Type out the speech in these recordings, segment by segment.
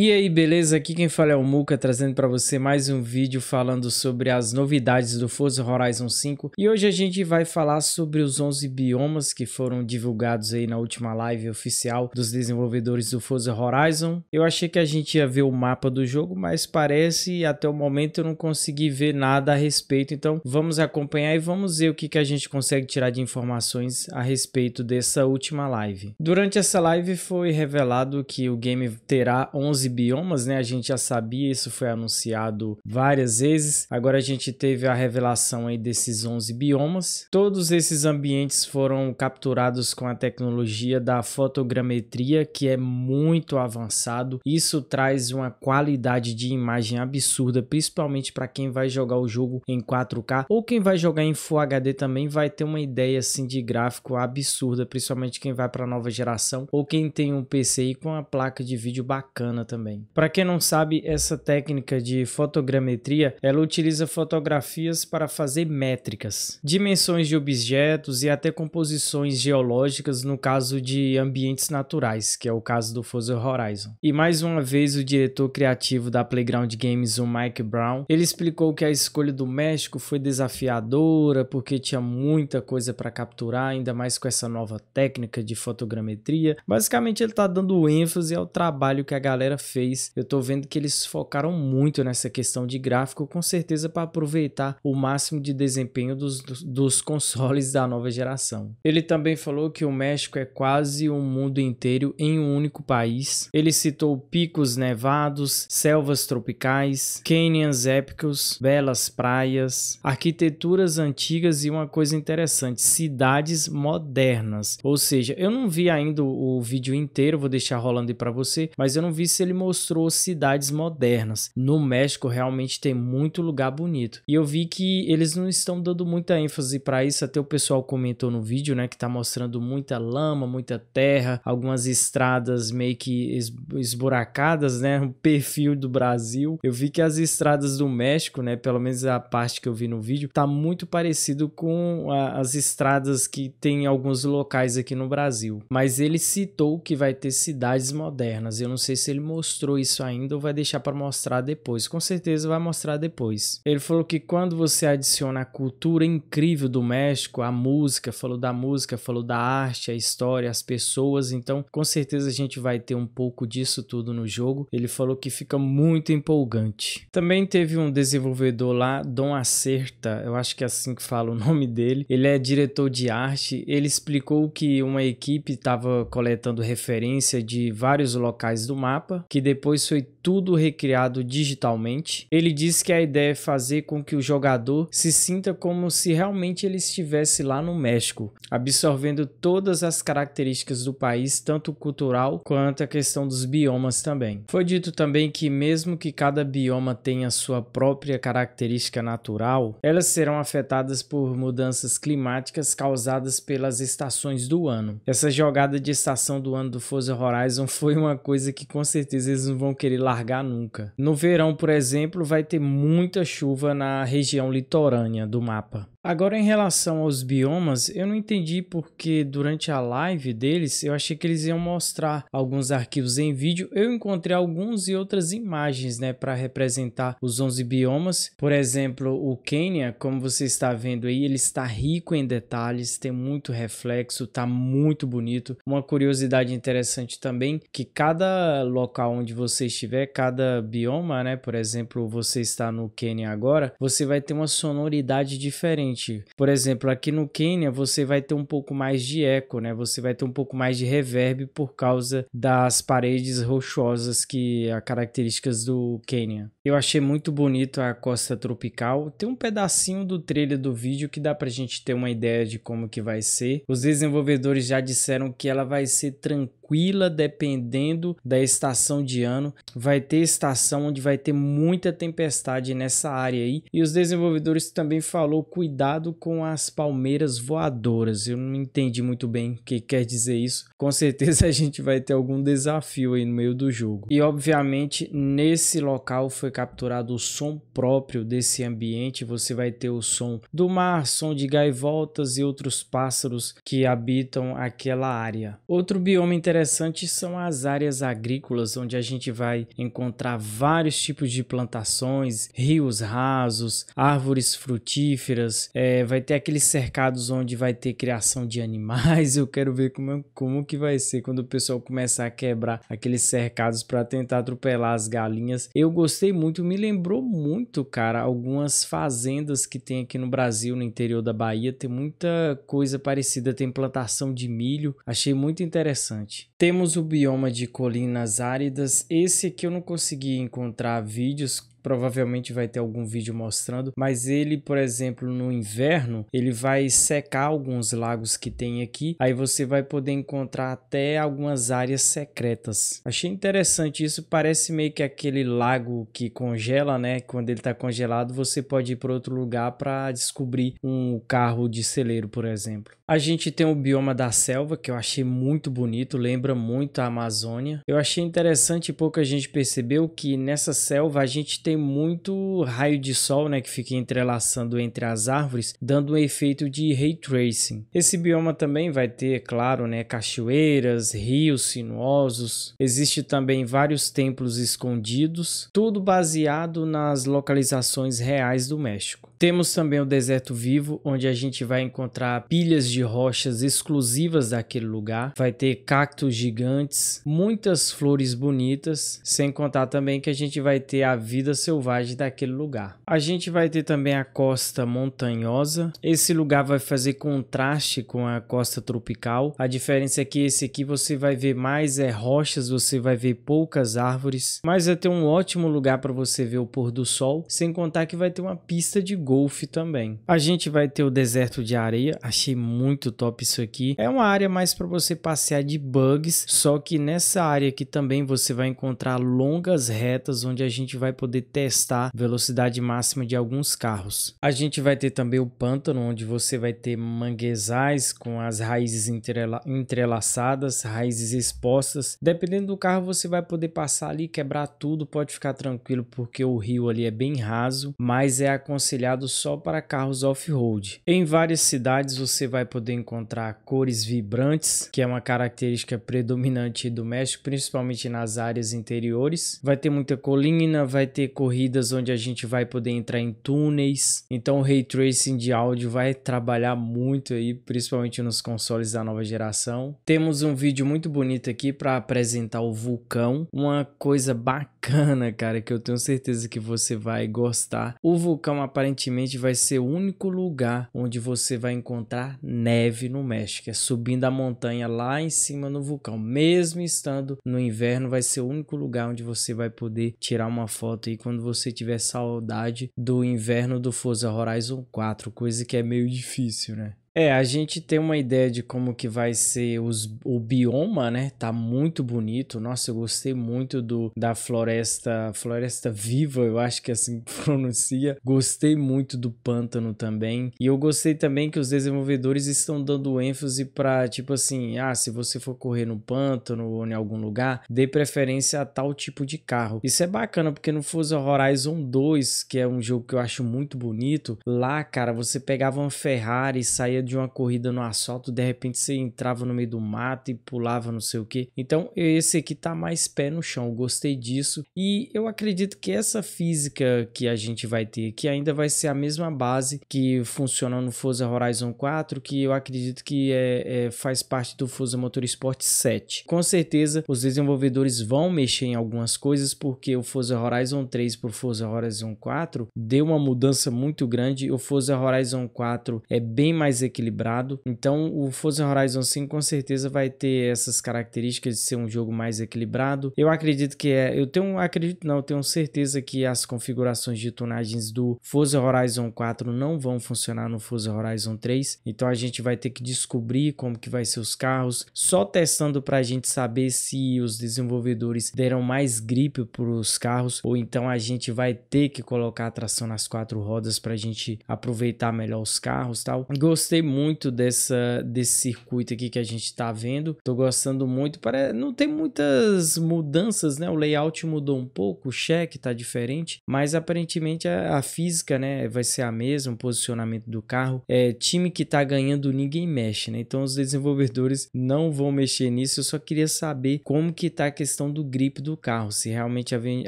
E aí, beleza? Aqui quem fala é o Muka, trazendo para você mais um vídeo falando sobre as novidades do Forza Horizon 5. E hoje a gente vai falar sobre os 11 biomas que foram divulgados aí na última live oficial dos desenvolvedores do Forza Horizon. Eu achei que a gente ia ver o mapa do jogo, mas parece até o momento eu não consegui ver nada a respeito. Então vamos acompanhar e vamos ver o que, que a gente consegue tirar de informações a respeito dessa última live. Durante essa live foi revelado que o game terá 11 e biomas, né? A gente já sabia, isso foi anunciado várias vezes. Agora a gente teve a revelação aí desses 11 biomas. Todos esses ambientes foram capturados com a tecnologia da fotogrametria, que é muito avançado. Isso traz uma qualidade de imagem absurda, principalmente para quem vai jogar o jogo em 4K ou quem vai jogar em Full HD também vai ter uma ideia assim de gráfico absurda, principalmente quem vai para a nova geração ou quem tem um PC com a placa de vídeo bacana também. Para quem não sabe, essa técnica de fotogrametria, ela utiliza fotografias para fazer métricas, dimensões de objetos e até composições geológicas no caso de ambientes naturais, que é o caso do Forza Horizon. E mais uma vez o diretor criativo da Playground Games, o Mike Brown, ele explicou que a escolha do México foi desafiadora porque tinha muita coisa para capturar, ainda mais com essa nova técnica de fotogrametria. Basicamente ele está dando ênfase ao trabalho que a galera fez. Eu tô vendo que eles focaram muito nessa questão de gráfico, com certeza para aproveitar o máximo de desempenho dos, dos consoles da nova geração. Ele também falou que o México é quase um mundo inteiro em um único país. Ele citou picos nevados, selvas tropicais, canyons épicos, belas praias, arquiteturas antigas e uma coisa interessante, cidades modernas. Ou seja, eu não vi ainda o vídeo inteiro, vou deixar rolando aí para você, mas eu não vi se ele mostrou cidades modernas. No México realmente tem muito lugar bonito. E eu vi que eles não estão dando muita ênfase para isso, até o pessoal comentou no vídeo, né, que tá mostrando muita lama, muita terra, algumas estradas meio que esburacadas, né, o perfil do Brasil. Eu vi que as estradas do México, né, pelo menos a parte que eu vi no vídeo, tá muito parecido com a, as estradas que tem em alguns locais aqui no Brasil. Mas ele citou que vai ter cidades modernas. Eu não sei se ele mostrou mostrou isso ainda ou vai deixar para mostrar depois? Com certeza vai mostrar depois. Ele falou que quando você adiciona a cultura incrível do México, a música, falou da música, falou da arte, a história, as pessoas, então com certeza a gente vai ter um pouco disso tudo no jogo. Ele falou que fica muito empolgante. Também teve um desenvolvedor lá, Dom Acerta, eu acho que é assim que fala o nome dele. Ele é diretor de arte, ele explicou que uma equipe estava coletando referência de vários locais do mapa que depois foi tudo recriado digitalmente. Ele diz que a ideia é fazer com que o jogador se sinta como se realmente ele estivesse lá no México, absorvendo todas as características do país, tanto cultural quanto a questão dos biomas também. Foi dito também que mesmo que cada bioma tenha sua própria característica natural, elas serão afetadas por mudanças climáticas causadas pelas estações do ano. Essa jogada de estação do ano do Forza Horizon foi uma coisa que com certeza certeza eles não vão querer largar nunca. No verão, por exemplo, vai ter muita chuva na região litorânea do mapa. Agora, em relação aos biomas, eu não entendi porque durante a live deles eu achei que eles iam mostrar alguns arquivos em vídeo. Eu encontrei alguns e outras imagens né, para representar os 11 biomas. Por exemplo, o Quênia, como você está vendo aí, ele está rico em detalhes, tem muito reflexo, está muito bonito. Uma curiosidade interessante também que cada local onde você estiver, cada bioma, né, por exemplo, você está no Quênia agora, você vai ter uma sonoridade diferente diferente. Por exemplo, aqui no Quênia você vai ter um pouco mais de eco, né? Você vai ter um pouco mais de reverb por causa das paredes rochosas que a características do Quênia. Eu achei muito bonito a costa tropical. Tem um pedacinho do trailer do vídeo que dá pra gente ter uma ideia de como que vai ser. Os desenvolvedores já disseram que ela vai ser tranquila tranquila dependendo da estação de ano. Vai ter estação onde vai ter muita tempestade nessa área aí. E os desenvolvedores também falou cuidado com as palmeiras voadoras. Eu não entendi muito bem o que quer dizer isso. Com certeza a gente vai ter algum desafio aí no meio do jogo. E obviamente nesse local foi capturado o som próprio desse ambiente. Você vai ter o som do mar, som de gaivotas e outros pássaros que habitam aquela área. Outro bioma interessante interessantes são as áreas agrícolas, onde a gente vai encontrar vários tipos de plantações, rios rasos, árvores frutíferas, é, vai ter aqueles cercados onde vai ter criação de animais. Eu quero ver como, é, como que vai ser quando o pessoal começar a quebrar aqueles cercados para tentar atropelar as galinhas. Eu gostei muito, me lembrou muito, cara, algumas fazendas que tem aqui no Brasil, no interior da Bahia, tem muita coisa parecida, tem plantação de milho. Achei muito interessante temos o bioma de colinas áridas. Esse aqui eu não consegui encontrar vídeos provavelmente vai ter algum vídeo mostrando, mas ele, por exemplo, no inverno, ele vai secar alguns lagos que tem aqui, aí você vai poder encontrar até algumas áreas secretas. Achei interessante isso, parece meio que aquele lago que congela, né? Quando ele tá congelado, você pode ir para outro lugar para descobrir um carro de celeiro, por exemplo. A gente tem o bioma da selva, que eu achei muito bonito, lembra muito a Amazônia. Eu achei interessante e pouca gente percebeu que nessa selva a gente tem muito raio de sol, né, que fica entrelaçando entre as árvores, dando um efeito de ray tracing. Esse bioma também vai ter, claro, né, cachoeiras, rios sinuosos. Existe também vários templos escondidos, tudo baseado nas localizações reais do México. Temos também o Deserto Vivo, onde a gente vai encontrar pilhas de rochas exclusivas daquele lugar. Vai ter cactos gigantes, muitas flores bonitas, sem contar também que a gente vai ter a vida selvagem daquele lugar. A gente vai ter também a costa montanhosa. Esse lugar vai fazer contraste com a costa tropical. A diferença é que esse aqui você vai ver mais é rochas, você vai ver poucas árvores, mas vai ter um ótimo lugar para você ver o pôr do sol, sem contar que vai ter uma pista de golfe também. A gente vai ter o deserto de areia, achei muito top isso aqui. É uma área mais para você passear de bugs, só que nessa área aqui também você vai encontrar longas retas onde a gente vai poder testar velocidade máxima de alguns carros. A gente vai ter também o pântano, onde você vai ter manguezais com as raízes entrela entrelaçadas, raízes expostas. Dependendo do carro, você vai poder passar ali, quebrar tudo, pode ficar tranquilo porque o rio ali é bem raso, mas é aconselhado voltado só para carros off-road. Em várias cidades você vai poder encontrar cores vibrantes, que é uma característica predominante do México, principalmente nas áreas interiores. Vai ter muita colina, vai ter corridas onde a gente vai poder entrar em túneis. Então o ray tracing de áudio vai trabalhar muito aí, principalmente nos consoles da nova geração. Temos um vídeo muito bonito aqui para apresentar o vulcão, uma coisa bacana bacana, cara, que eu tenho certeza que você vai gostar. O vulcão aparentemente vai ser o único lugar onde você vai encontrar neve no México. É subindo a montanha lá em cima no vulcão. Mesmo estando no inverno, vai ser o único lugar onde você vai poder tirar uma foto aí quando você tiver saudade do inverno do Forza Horizon 4, coisa que é meio difícil, né? É, a gente tem uma ideia de como que vai ser os, o bioma, né? Tá muito bonito. Nossa, eu gostei muito do da floresta, floresta viva, eu acho que assim pronuncia. Gostei muito do pântano também. E eu gostei também que os desenvolvedores estão dando ênfase para tipo assim, ah, se você for correr no pântano ou em algum lugar, dê preferência a tal tipo de carro. Isso é bacana porque no Forza Horizon 2, que é um jogo que eu acho muito bonito, lá, cara, você pegava uma Ferrari e saía de uma corrida no asfalto, de repente você entrava no meio do mato e pulava não sei o que. Então esse aqui tá mais pé no chão, gostei disso. E eu acredito que essa física que a gente vai ter aqui ainda vai ser a mesma base que funciona no Forza Horizon 4, que eu acredito que é, é faz parte do Forza Motorsport 7. Com certeza os desenvolvedores vão mexer em algumas coisas, porque o Forza Horizon 3 para o Forza Horizon 4 deu uma mudança muito grande. O Forza Horizon 4 é bem mais equilibrado. Então o Forza Horizon 5 com certeza vai ter essas características de ser um jogo mais equilibrado. Eu acredito que é, eu tenho, acredito não, tenho certeza que as configurações de tunagens do Forza Horizon 4 não vão funcionar no Forza Horizon 3. Então a gente vai ter que descobrir como que vai ser os carros, só testando para a gente saber se os desenvolvedores deram mais gripe para os carros ou então a gente vai ter que colocar a tração nas quatro rodas para a gente aproveitar melhor os carros, tal. Gostei gostei muito dessa, desse circuito aqui que a gente está vendo. Estou gostando muito. Para não tem muitas mudanças, né? O layout mudou um pouco, o cheque está diferente, mas aparentemente a, a, física, né, vai ser a mesma, o posicionamento do carro. É time que está ganhando ninguém mexe, né? Então os desenvolvedores não vão mexer nisso. Eu só queria saber como que está a questão do grip do carro, se realmente a,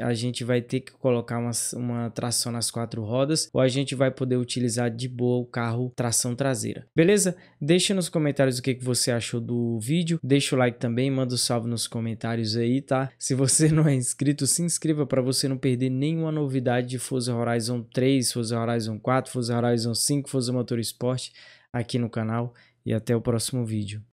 a gente vai ter que colocar uma, uma tração nas quatro rodas ou a gente vai poder utilizar de boa o carro tração traseira. Beleza? Deixa nos comentários o que, que você achou do vídeo. Deixa o like também, manda o um salve nos comentários aí, tá? Se você não é inscrito, se inscreva para você não perder nenhuma novidade de Forza Horizon 3, Forza Horizon 4, Forza Horizon 5, Forza Motorsport aqui no canal. E até o próximo vídeo.